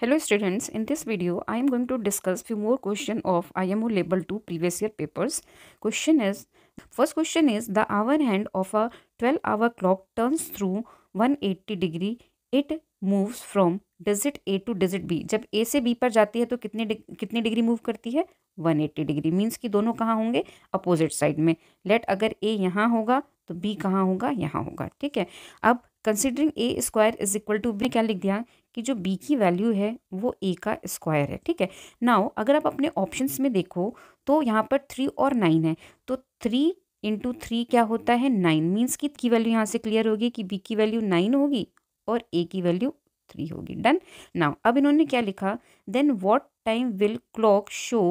Hello students, in this video I am going to discuss few more question of IMO label 2 previous year papers. Question is, first question is the hour hand of a 12 hour clock turns through 180 degree, it moves from digit A to digit B. जब A से B पर जाती है तो कितने कितनी degree move करती है 180 डिग्री मीन्स कि दोनों कहाँ होंगे अपोजिट साइड में लेट अगर ए यहाँ होगा तो बी कहाँ होगा यहाँ होगा ठीक है अब considering A square is equal to B क्या लिख दिया कि जो बी की वैल्यू है वो ए का स्क्वायर है ठीक है नाउ अगर आप अपने ऑप्शंस में देखो तो यहाँ पर थ्री और नाइन है तो थ्री इंटू थ्री क्या होता है नाइन मीन्स की की वैल्यू यहाँ से क्लियर होगी कि बी की वैल्यू नाइन होगी और ए की वैल्यू थ्री होगी डन नाउ अब इन्होंने क्या लिखा then what time will clock show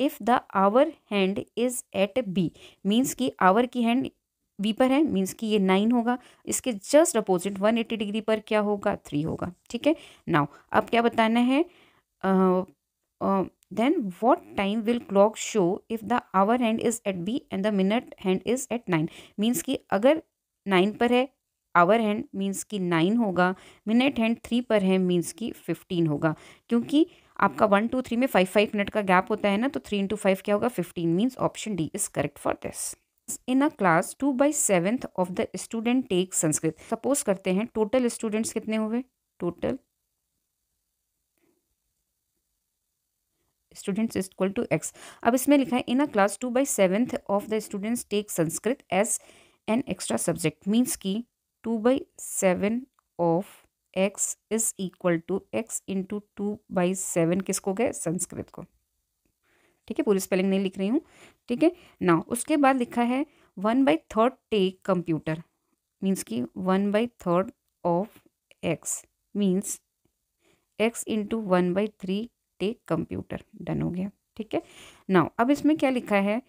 if the hour hand is at B means कि आवर की हैंड वी पर है मीन्स कि ये नाइन होगा इसके just opposite one eighty degree पर क्या होगा थ्री होगा ठीक है नाउ अब क्या बताना है then what time will clock show if the hour hand is at B and the minute hand is at nine means कि अगर नाइन पर है आवर हैंड मीन्स कि नाइन होगा मिनट हैंड थ्री पर है मीन्स कि फिफ्टीन होगा क्योंकि आपका वन टू थ्री में फाइव फाइव मिनट का गैप होता है ना तो थ्री इंटू फाइव क्या होगा fifteen means option D is correct for this in a class two by seventh of the student take Sanskrit suppose करते हैं टोटल स्टूडेंट्स कितने हुए total students is equal to X अब इसमें लिखा है in a class two by seventh of the students take Sanskrit as an extra subject means की two by seven of X is equal to X into two by seven किसको गए संस्कृत को ठीक है पूरी स्पेलिंग नहीं लिख रही हूँ ठीक है ना उसके बाद लिखा है one by third take computer means की one by third of X means X into one by three take computer done हो गया ठीक है ना अब इसमें क्या लिखा है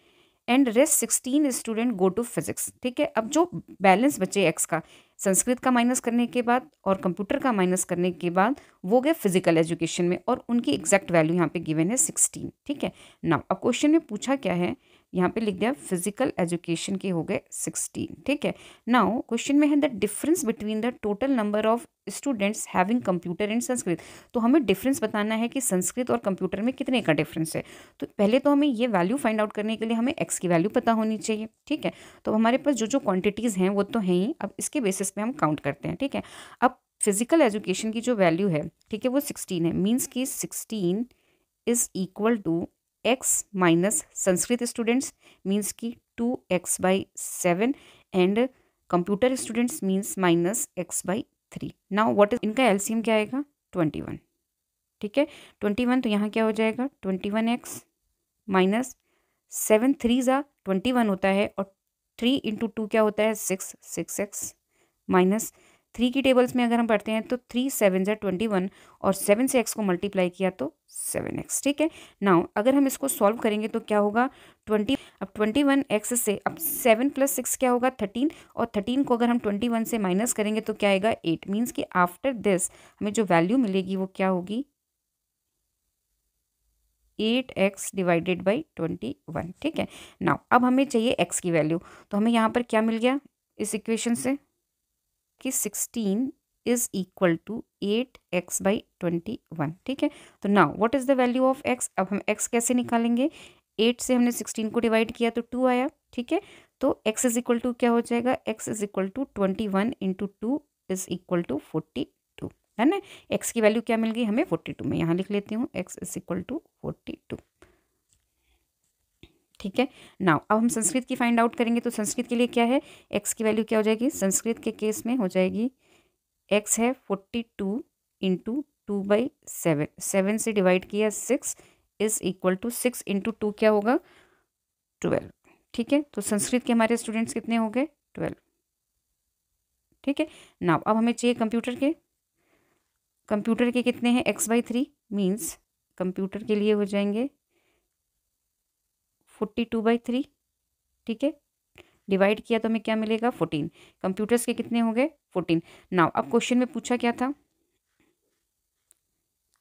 and rest sixteen student go to physics ठीक है अब जो बैलेंस बचे एक्स का संस्कृत का माइनस करने के बाद और कंप्यूटर का माइनस करने के बाद वो गए फिजिकल एजुकेशन में और उनकी एग्जैक्ट वैल्यू यहाँ पे गिवन है सिक्सटीन ठीक है ना अब क्वेश्चन में पूछा क्या है यहाँ पे लिख दिया फिजिकल एजुकेशन के हो गए सिक्सटीन ठीक है नाउ क्वेश्चन में है the difference between the total number of students having computer and Sanskrit तो हमें डिफरेंस बताना है कि संस्कृत और कंप्यूटर में कितने का डिफरेंस है तो पहले तो हमें ये वैल्यू फाइंड आउट करने के लिए हमें एक्स की वैल्यू पता होनी चाहिए ठीक है तो हमारे पास जो जो क्वान्टिटीज़ हैं वो तो हैं ही अब इसके बेसिस पर हम काउंट करते हैं ठीक है अब फिजिकल एजुकेशन की जो वैल्यू है ठीक है वो सिक्सटीन है मीन्स की sixteen is equal to X minus Sanskrit students means की two X by seven and computer students means minus X by three now what is इनका एलसीएम क्या आएगा ट्वेंटी वन ठीक है ट्वेंटी वन तो यहाँ क्या हो जाएगा twenty one X minus seven three ज़ा ट्वेंटी वन होता है और थ्री इंटू टू क्या होता है six six X minus three की टेबल्स में अगर हम पढ़ते हैं तो थ्री सेवन जै ट्वेंटी वन और सेवन से एक्स को मल्टीप्लाई किया तो सेवन एक्स ठीक है नाउ अगर हम इसको सॉल्व करेंगे तो क्या होगा ट्वेंटी अब ट्वेंटी वन एक्स से अब सेवन प्लस सिक्स क्या होगा थर्टीन और थर्टीन को अगर हम ट्वेंटी वन से माइनस करेंगे तो क्या आएगा एट मीन्स कि आफ्टर दिस हमें जो वैल्यू मिलेगी वो क्या होगी eight X divided by twenty one ठीक है नाउ अब हमें चाहिए एक्स की वैल्यू तो हमें यहाँ पर क्या मिल गया इस इक्वेशन से कि sixteen is equal to eight X by twenty one ठीक है तो now what is the value of X अब हम एक्स कैसे निकालेंगे एट से हमने सिक्सटीन को डिवाइड किया तो टू आया ठीक है तो एक्स इज इक्वल टू क्या हो जाएगा X is equal to twenty one into two is equal to forty two है ना एक्स की वैल्यू क्या मिल गई हमें फोर्टी टू में यहाँ लिख लेती हूँ X is equal to forty two ठीक है नाउ अब हम संस्कृत की फाइंड आउट करेंगे तो संस्कृत के लिए क्या है एक्स की वैल्यू क्या हो जाएगी संस्कृत के केस में हो जाएगी एक्स है forty two into two by seven seven से डिवाइड किया six is equal to six into two क्या होगा ट्वेल्व ठीक है तो संस्कृत के हमारे स्टूडेंट्स कितने हो गए ट्वेल्व ठीक है नाउ अब हमें चाहिए कंप्यूटर के कंप्यूटर के कितने हैं X by three means computer के लिए हो जाएंगे फोर्टी टू बाई थ्री ठीक है डिवाइड किया तो हमें क्या मिलेगा फोर्टीन कंप्यूटर्स के कितने हो गए फोर्टीन नाउ अब क्वेश्चन में पूछा क्या था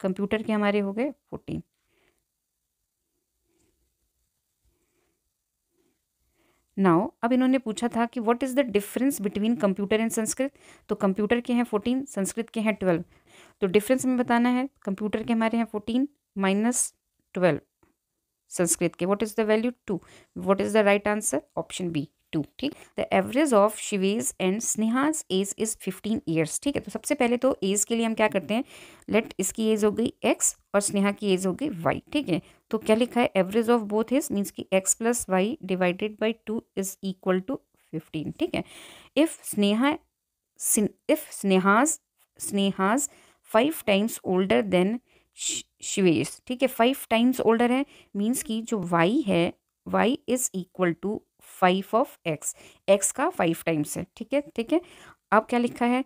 कंप्यूटर के हमारे हो गए फोर्टीन नाउ अब इन्होंने पूछा था कि what is the difference between computer and Sanskrit तो कंप्यूटर के हैं फोर्टीन संस्कृत के हैं ट्वेल्व तो डिफरेंस में बताना है कंप्यूटर के हमारे हैं फोर्टीन माइनस ट्वेल्व संस्कृत के what is the value two what is the right answer option B two ठीक the average of Shivesh's and Sneha's age is fifteen years ठीक है तो सबसे पहले तो एज के लिए हम क्या करते हैं लेट इसकी एज हो गई एक्स और स्नेहा की एज हो गई वाई ठीक है तो क्या लिखा है average of both is means की X plus Y divided by two is equal to fifteen ठीक है if Sneha if Sneha's Sneha's five times older than Shivesh ठीक है फाइव टाइम्स ओल्डर है मीन्स कि जो वाई है Y is equal to five of X X का फाइव टाइम्स है ठीक है ठीक है अब क्या लिखा है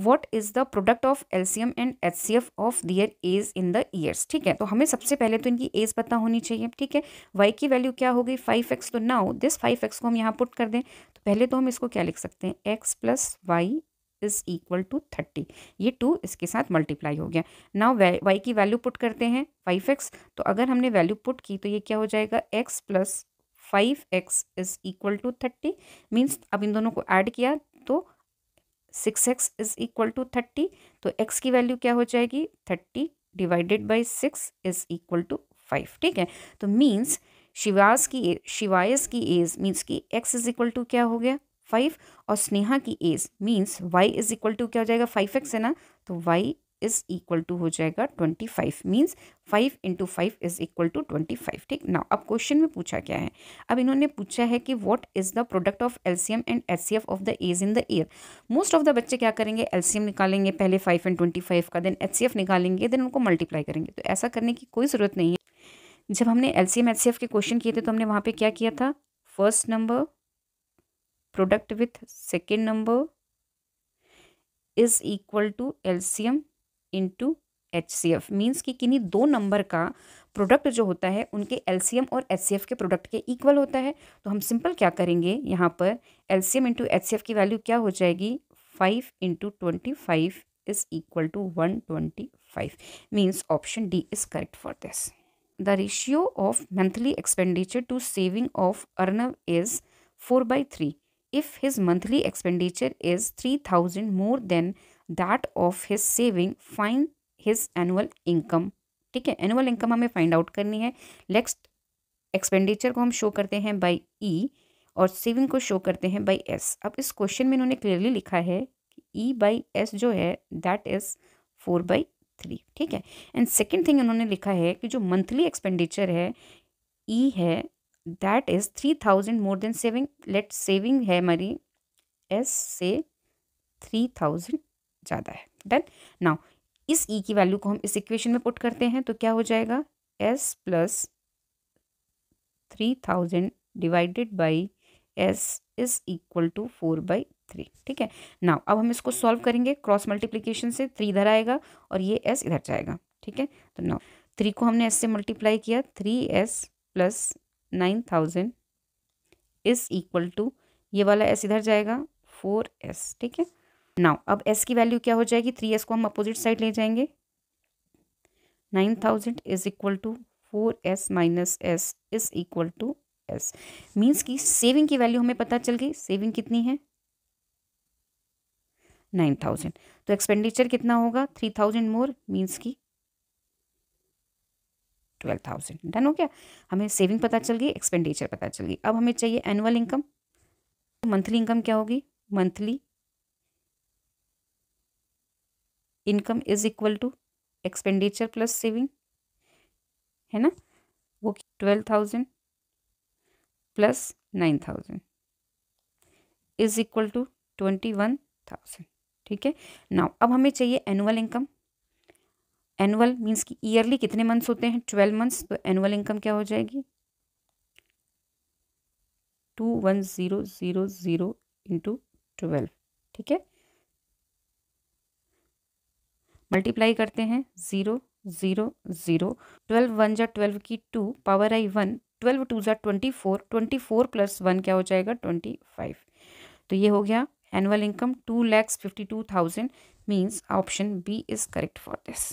what is the product of LCM and H C F of their age in the years ठीक है तो हमें सबसे पहले तो इनकी एज पता होनी चाहिए ठीक है वाई की वैल्यू क्या हो गई फाइव एक्स तो नाउ दिस फाइव एक्स को हम यहाँ पुट कर दें तो पहले तो हम इसको क्या लिख सकते हैं X plus Y is equal to thirty ये टू इसके साथ मल्टीप्लाई हो गया नाउ वाई की वैल्यू पुट करते हैं फाइव एक्स तो अगर हमने वैल्यू पुट की तो ये क्या हो जाएगा x plus five x is equal to thirty means अब इन दोनों को ऐड किया तो six x is equal to thirty तो एक्स की वैल्यू क्या हो जाएगी thirty divided by six is equal to five ठीक है तो मीन्स शिवास की शिवायस की एज मीन्स की एक्स इज इक्वल टू क्या हो गया फाइव और स्नेहा की age means y is equal to क्या हो जाएगा फाइव एक्स है ना तो वाई इज इक्वल टू हो जाएगा twenty five means five into five is equal to twenty five ठीक ना अब क्वेश्चन में पूछा क्या है अब इन्होंने पूछा है कि what is the product of LCM and F of the age in the year most of the बच्चे क्या करेंगे एल्सियम निकालेंगे पहले फाइव एंड ट्वेंटी फाइव का देन एफ निकालेंगे देन उनको मल्टीप्लाई करेंगे तो ऐसा करने की कोई ज़रूरत नहीं है जब हमने L C M H C F के क्वेश्चन किए थे तो हमने वहाँ पर क्या किया था first number product with second number is equal to LCM into HCF means कि किन्हीं दो नंबर का प्रोडक्ट जो होता है उनके एलसीएम और एफ के प्रोडक्ट के इक्वल होता है तो हम सिंपल क्या करेंगे यहाँ पर एलसीएम इंटू एफ की वैल्यू क्या हो जाएगी five into twenty five is equal to one twenty five means option D is correct for this the ratio of monthly expenditure to saving of Arnav is four by three if his monthly expenditure is 3000 more than that of his saving find his annual income ठीक है annual income हमें find out करनी है next expenditure को हम show करते हैं by E e और सेविंग को शो करते हैं बाय एस अब इस क्वेश्चन में इन्होंने क्लियरली लिखा है ई बाय एस जो है that is four by three ठीक है एंड सेकंड थिंग इन्होंने लिखा है कि जो मंथली एक्सपेंडिचर है ई e है that is three thousand more than saving let saving है हमारी एस से थ्री थाउजेंड ज़्यादा है डन नाउ इस ई e की वैल्यू को हम इस इक्वेशन में पुट करते हैं तो क्या हो जाएगा S plus three thousand divided by S is equal to four by three ठीक है नाउ अब हम इसको सॉल्व करेंगे क्रॉस मल्टीप्लीकेशन से थ्री इधर आएगा और ये एस इधर जाएगा ठीक है तो नाउ थ्री को हमने एस से मल्टीप्लाई किया three S plus nine thousand is equal to ये वाला एस इधर जाएगा फोर एस ठीक है नाउ अब एस की वैल्यू क्या हो जाएगी थ्री एस को हम अपोजिट साइड ले जाएंगे nine thousand is equal to four S minus S is equal to S means की सेविंग की वैल्यू हमें पता चल गई सेविंग कितनी है नाइन थाउजेंड तो एक्सपेंडिचर कितना होगा थ्री थाउजेंड मोर मीन्स की ट्वेल्व थाउजेंड डन हो गया हमें सेविंग पता चल गई एक्सपेंडिचर पता चल गई अब हमें चाहिए एनुअल इनकम मंथली इनकम क्या होगी monthly income is equal to expenditure plus saving है ना वो twelve thousand plus nine thousand is equal to twenty one thousand ठीक है नाउ अब हमें चाहिए एनुअल इनकम एनुअल मीन्स कि ईयरली कितने मंथ्स होते हैं ट्वेल्व मंथ्स तो एनुअल इनकम क्या हो जाएगी two one zero zero zero into twelve ठीक है मल्टीप्लाई करते हैं zero zero zero twelve one जा ट्वेल्व की to power I one twelve two ज़ा twenty four twenty four plus one क्या हो जाएगा ट्वेंटी फाइव तो ये हो गया annual income two lakhs fifty two thousand means option B is correct for this